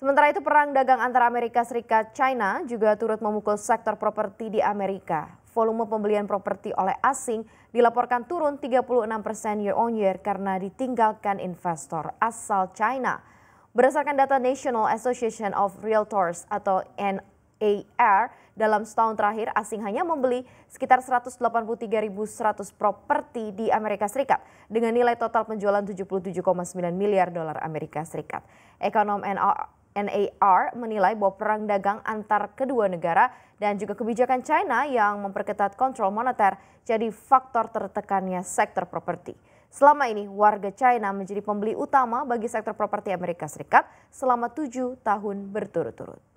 Sementara itu perang dagang antara Amerika Serikat China juga turut memukul sektor properti di Amerika. Volume pembelian properti oleh asing dilaporkan turun 36 persen year on year karena ditinggalkan investor asal China. Berdasarkan data National Association of Realtors atau NAR, dalam setahun terakhir asing hanya membeli sekitar 183.100 properti di Amerika Serikat dengan nilai total penjualan 77,9 miliar dolar Amerika Serikat. Ekonom NAR NAR menilai bahwa perang dagang antar kedua negara dan juga kebijakan China yang memperketat kontrol moneter jadi faktor tertekannya sektor properti. Selama ini, warga China menjadi pembeli utama bagi sektor properti Amerika Serikat selama tujuh tahun berturut-turut.